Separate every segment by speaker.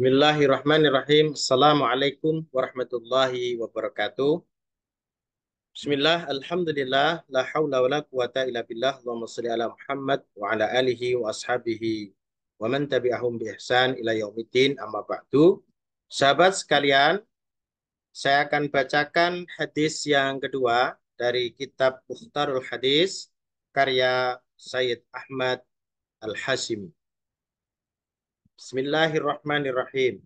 Speaker 1: Bismillahirrahmanirrahim. Assalamualaikum warahmatullahi wabarakatuh. Bismillah, alhamdulillah, la hawla wa la quwata illa billah, Allahumma salli ala Muhammad wa ala alihi wa ashabihi wa man tabi'ahum bi ihsan ila yaumitin amma ba'du. Sahabat sekalian, saya akan bacakan hadis yang kedua dari kitab Bukhtarul Hadis karya Sayyid Ahmad al Hasimi. Bismillahirrahmanirrahim.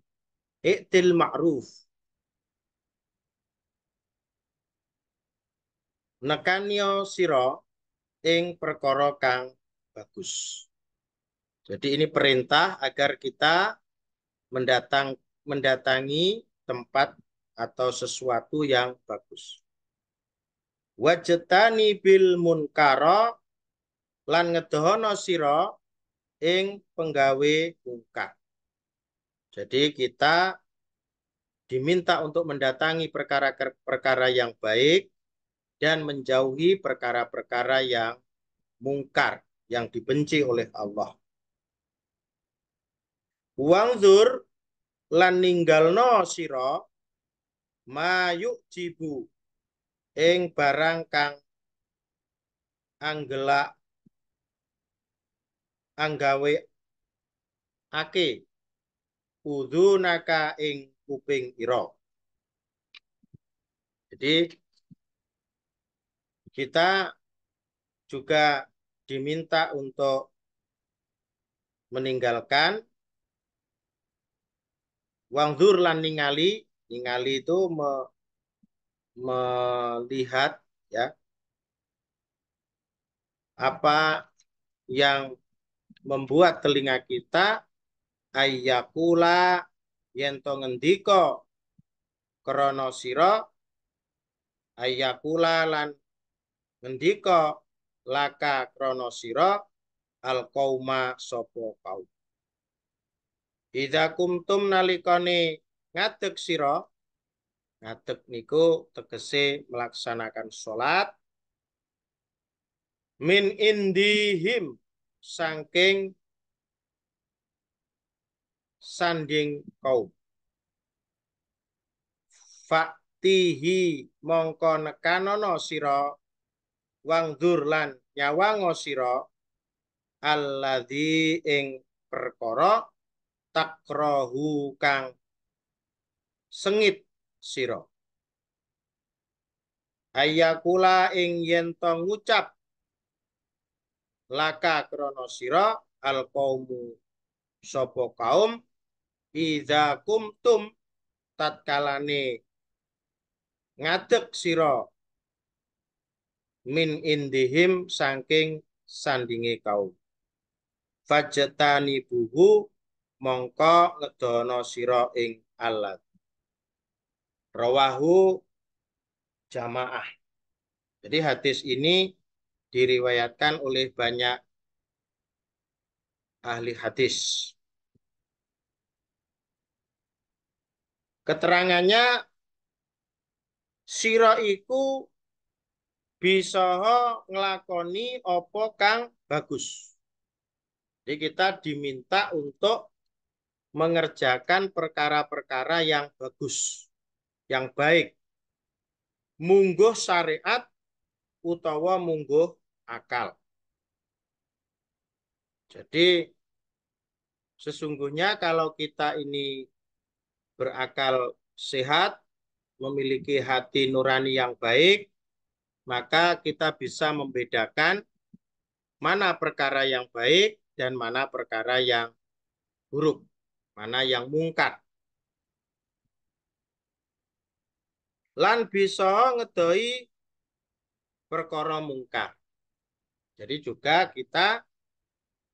Speaker 1: I'til ma'ruf. Nekanyo siro ing perkara kang bagus. Jadi ini perintah agar kita mendatang mendatangi tempat atau sesuatu yang bagus. Wajetani bil munkaro lan ngedohono siro ing penggawe buka. Jadi kita diminta untuk mendatangi perkara-perkara yang baik dan menjauhi perkara-perkara yang mungkar yang dibenci oleh Allah. Wangzur lan ninggalno siro mayuk jibu ing barang kang anggelak anggawe ake udunaka ing kuping ira. Jadi kita juga diminta untuk meninggalkan wangzur lan ningali ningali itu me, melihat ya apa yang membuat telinga kita ayakula yento ngendiko krono siro ayakula lan ngendiko laka siro al kauma sopo kau. Idza kumtum nalikoni ngadeg siro ngadeg niku tegese melaksanakan sholat min indihim saking sanding kau, Faktihi mongko nekanono siro wangdur lan nyawango siro alladhi ing perkoro takrohu kang sengit siro ayakula ing yen ngucap laka krono siro al kaumu sopo kaum idza kumtum tatkalane ngadeg siro min indihim sangking sandingi kaum fajetani buhu mongko ngedono siro ing alat rawahu jamaah jadi hadis ini diriwayatkan oleh banyak ahli hadis. Keterangannya sira iku ngelakoni nglakoni kang bagus. Jadi kita diminta untuk mengerjakan perkara-perkara yang bagus, yang baik. Munggu syariat utawa mungguh akal. Jadi sesungguhnya kalau kita ini berakal sehat, memiliki hati nurani yang baik, maka kita bisa membedakan mana perkara yang baik dan mana perkara yang buruk, mana yang mungkar. Lan bisa ngedoi perkara mungkar. Jadi juga kita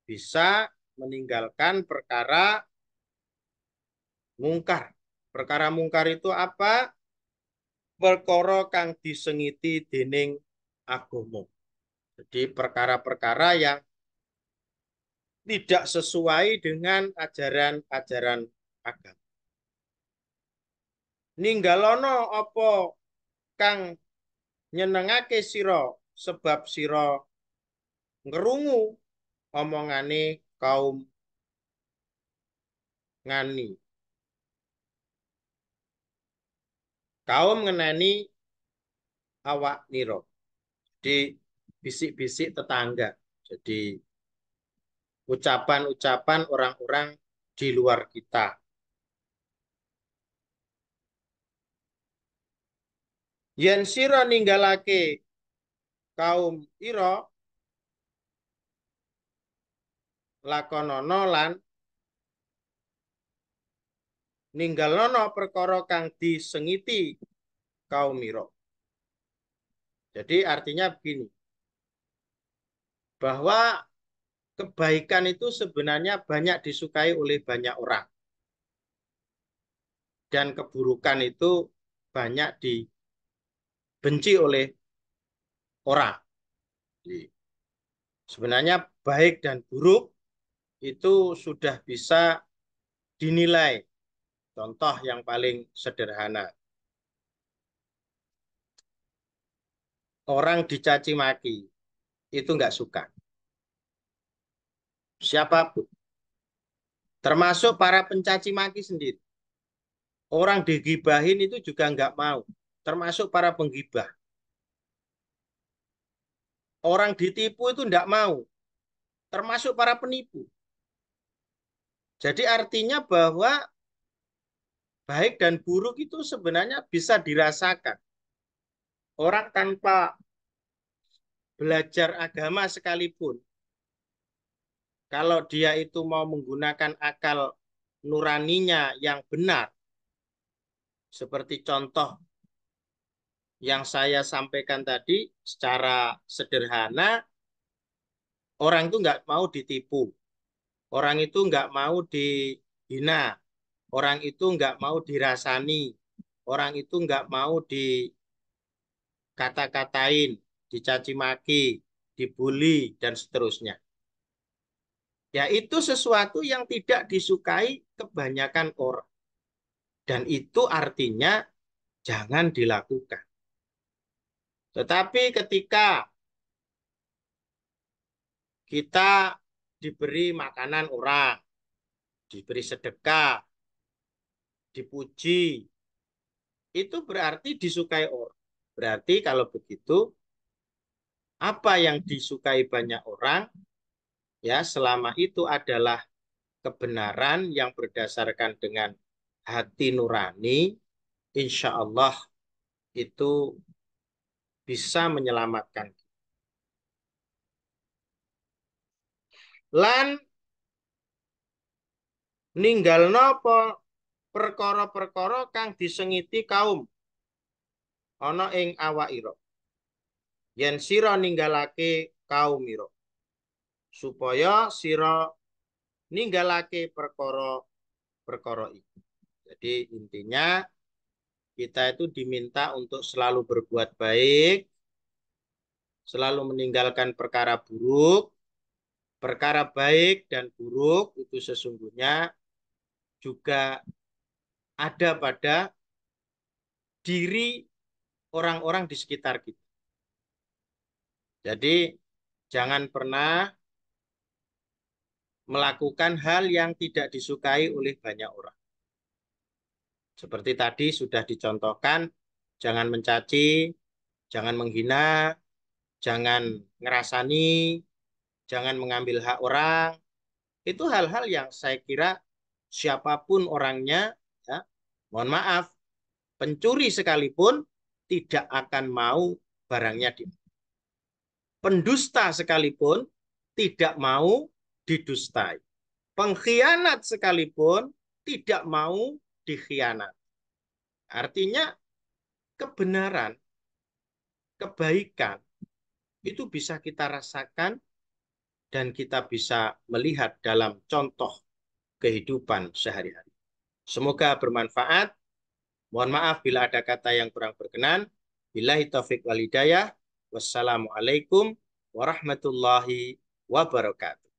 Speaker 1: bisa meninggalkan perkara mungkar. Perkara mungkar itu apa? Perkara kang disengiti dening agomo. Jadi perkara-perkara yang tidak sesuai dengan ajaran-ajaran agama. Ninggalono opo kang nyenengake siro sebab siro ngerungu omongane kaum ngani kaum ngenani awak niro di bisik-bisik tetangga jadi ucapan-ucapan orang-orang di luar kita yen sira ninggalake kaum ira lakonono lan ninggalono perkara kang disengiti kaum ira jadi artinya begini bahwa kebaikan itu sebenarnya banyak disukai oleh banyak orang dan keburukan itu banyak di dibenci oleh orang. Jadi, sebenarnya baik dan buruk itu sudah bisa dinilai. Contoh yang paling sederhana. Orang dicaci maki itu nggak suka. Siapapun. Termasuk para pencaci maki sendiri. Orang digibahin itu juga nggak mau termasuk para penggibah. Orang ditipu itu tidak mau, termasuk para penipu. Jadi artinya bahwa baik dan buruk itu sebenarnya bisa dirasakan. Orang tanpa belajar agama sekalipun, kalau dia itu mau menggunakan akal nuraninya yang benar, seperti contoh yang saya sampaikan tadi secara sederhana, orang itu nggak mau ditipu. Orang itu nggak mau dihina. Orang itu nggak mau dirasani. Orang itu nggak mau dikata-katain, dicaci maki, dibully, dan seterusnya. Yaitu sesuatu yang tidak disukai kebanyakan orang. Dan itu artinya jangan dilakukan. Tetapi ketika kita diberi makanan orang, diberi sedekah, dipuji, itu berarti disukai orang. Berarti kalau begitu, apa yang disukai banyak orang, ya selama itu adalah kebenaran yang berdasarkan dengan hati nurani, insya Allah itu bisa menyelamatkan Lan ninggal nopo perkara-perkara kang disengiti kaum ana ing awak ira. Yen sira ninggalake kaum ira. Supaya sira ninggalake perkara perkara iki. Jadi intinya kita itu diminta untuk selalu berbuat baik, selalu meninggalkan perkara buruk. Perkara baik dan buruk itu sesungguhnya juga ada pada diri orang-orang di sekitar kita. Jadi jangan pernah melakukan hal yang tidak disukai oleh banyak orang. Seperti tadi sudah dicontohkan, jangan mencaci, jangan menghina, jangan ngerasani, jangan mengambil hak orang. Itu hal-hal yang saya kira siapapun orangnya, ya, mohon maaf, pencuri sekalipun tidak akan mau barangnya di pendusta sekalipun tidak mau didustai. Pengkhianat sekalipun tidak mau dikhianat. Artinya kebenaran, kebaikan itu bisa kita rasakan dan kita bisa melihat dalam contoh kehidupan sehari-hari. Semoga bermanfaat. Mohon maaf bila ada kata yang kurang berkenan. Billahi taufik walidayah. Wassalamualaikum warahmatullahi wabarakatuh.